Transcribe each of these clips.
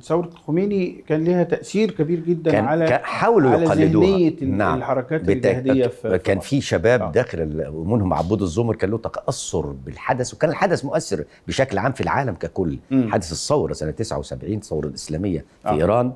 ثوره الخميني كان لها تاثير كبير جدا كان على كان حاولوا على يقلدوها ذهنيه نعم. الحركات الجهاديه في كان في شباب آه. داخل ومنهم عبود الزمر كان له تاثر بالحدث وكان الحدث مؤثر بشكل عام في العالم ككل م. حدث الثوره سنه 79 الثوره الاسلاميه في آه. ايران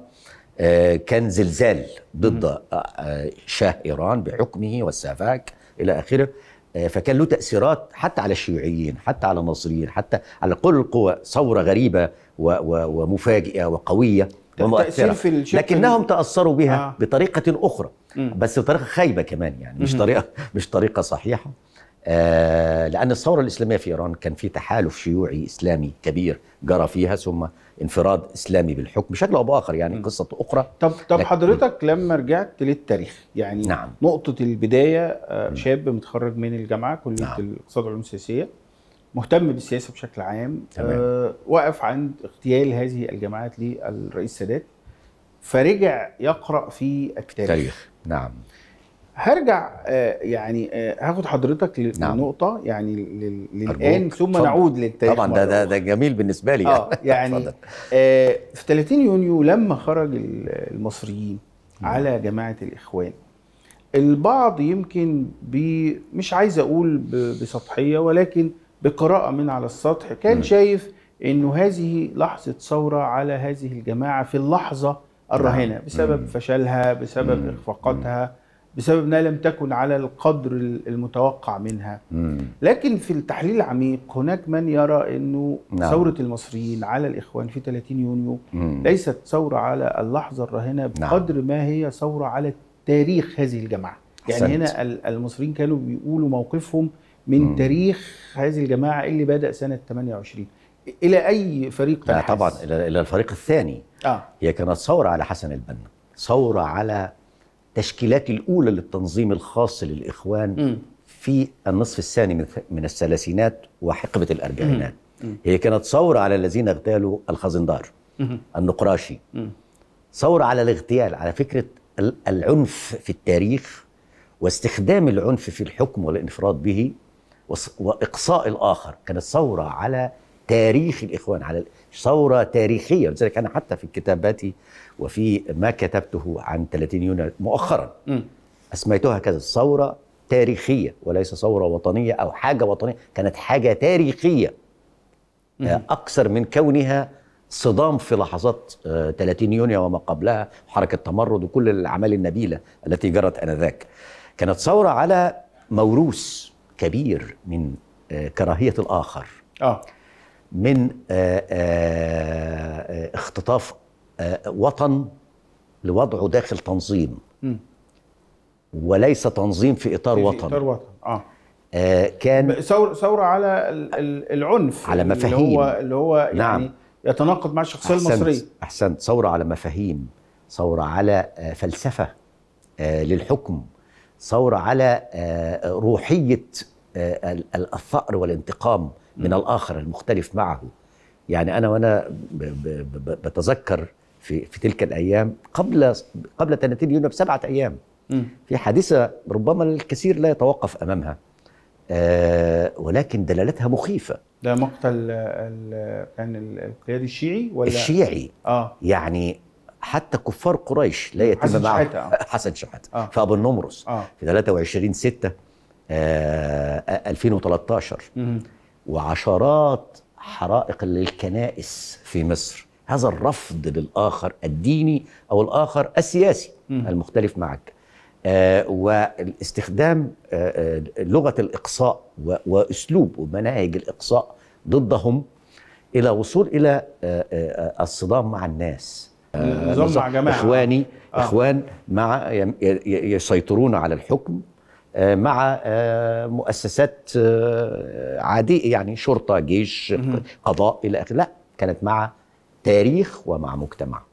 آه كان زلزال ضد آه،, آه شاه ايران بحكمه والسافاك الى اخره آه، فكان له تاثيرات حتى على الشيوعيين حتى على الناصريين حتى على كل القوى ثوره غريبه ومفاجئه وقويه ومؤثره في لكنهم تاثروا بها آه. بطريقه اخرى م. بس بطريقه خايبه كمان يعني مش طريقه مش طريقه صحيحه آه، لأن الثورة الإسلامية في إيران كان في تحالف شيوعي إسلامي كبير جرى فيها ثم انفراد إسلامي بالحكم بشكل أو بآخر يعني م. قصة أخرى طب طب حضرتك لما رجعت للتاريخ يعني نعم. نقطة البداية آه، نعم. شاب متخرج من الجامعة كلية نعم. الاقتصاد والعلوم السياسية مهتم بالسياسة بشكل عام تمام. آه وقف عند اغتيال هذه الجامعات للرئيس السادات فرجع يقرأ في التاريخ تاريخ. نعم هرجع آه، يعني آه، هاخد حضرتك نعم. لنقطة نعم. يعني للآن ثم صدق. نعود للتاريخ طبعا ده ده ده جميل بالنسبة لي آه يعني آه في 30 يونيو لما خرج المصريين مم. نعم. على جماعة الإخوان البعض يمكن مش عايز أقول بسطحية ولكن بقراءة من على السطح كان مم. شايف انه هذه لحظه ثوره على هذه الجماعه في اللحظه الراهنه نعم. بسبب مم. فشلها بسبب اخفاقاتها بسبب انها لم تكن على القدر المتوقع منها لكن في التحليل العميق هناك من يرى انه نعم. ثوره المصريين على الاخوان في 30 يونيو مم. ليست ثوره على اللحظه الراهنه نعم. بقدر نعم. ما هي ثوره على تاريخ هذه الجماعه يعني حسنت. هنا المصريين كانوا بيقولوا موقفهم من مم. تاريخ هذه الجماعه اللي بدا سنه 28 الى اي فريق لا طبعا الى الفريق الثاني آه. هي كانت ثوره على حسن البنا ثوره على التشكيلات الأولى للتنظيم الخاص للإخوان م. في النصف الثاني من الثلاثينات وحقبة الأربعينات م. هي كانت ثورة على الذين اغتالوا الخزندار النقراشي ثورة على الاغتيال على فكرة العنف في التاريخ واستخدام العنف في الحكم والانفراد به واقصاء الاخر كانت ثوره على تاريخ الإخوان على ثورة تاريخية لذلك أنا حتى في كتاباتي وفي ما كتبته عن 30 يونيو مؤخرا م. أسميتها كذا ثورة تاريخية وليس ثورة وطنية أو حاجة وطنية كانت حاجة تاريخية م. آه، أكثر من كونها صدام في لحظات 30 آه، يونيو وما قبلها حركة تمرد وكل الأعمال النبيلة التي جرت آنذاك كانت ثورة على موروث كبير من آه، كراهية الآخر آه. من آه، آه، اختطاف آه، وطن لوضعه داخل تنظيم وليس تنظيم في اطار وطن في اطار وطن اه كان ثورة ثورة على العنف على مفاهيم اللي هو اللي هو يعني نعم. يتناقض مع الشخصية أحسنت المصرية أحسنت ثورة على مفاهيم ثورة على فلسفة للحكم ثورة على روحية الثأر والانتقام من الاخر المختلف معه يعني انا وانا بتذكر في في تلك الايام قبل قبل 30 يونيو بسبعه ايام في حادثه ربما الكثير لا يتوقف امامها آه، ولكن دلالتها مخيفه ده مقتل كان القيادي الشيعي ولا الشيعي اه يعني حتى كفار قريش لا يتم معهم آه. حسن شحاته آه. في ابو النمرس آه. في 23 6 آه 2013 مم. وعشرات حرائق للكنائس في مصر هذا الرفض للآخر الديني أو الآخر السياسي المختلف معك آه والاستخدام آه, آه، لغة الإقصاء وأسلوب ومناهج الإقصاء ضدهم إلى وصول إلى آه, آه، الصدام مع الناس آه، نظام مع جماعة إخواني آه. إخوان مع يسيطرون على الحكم آه، مع آه، مؤسسات آه، عادية يعني شرطة جيش قضاء إلى آخره لا كانت مع تاريخ ومع مجتمع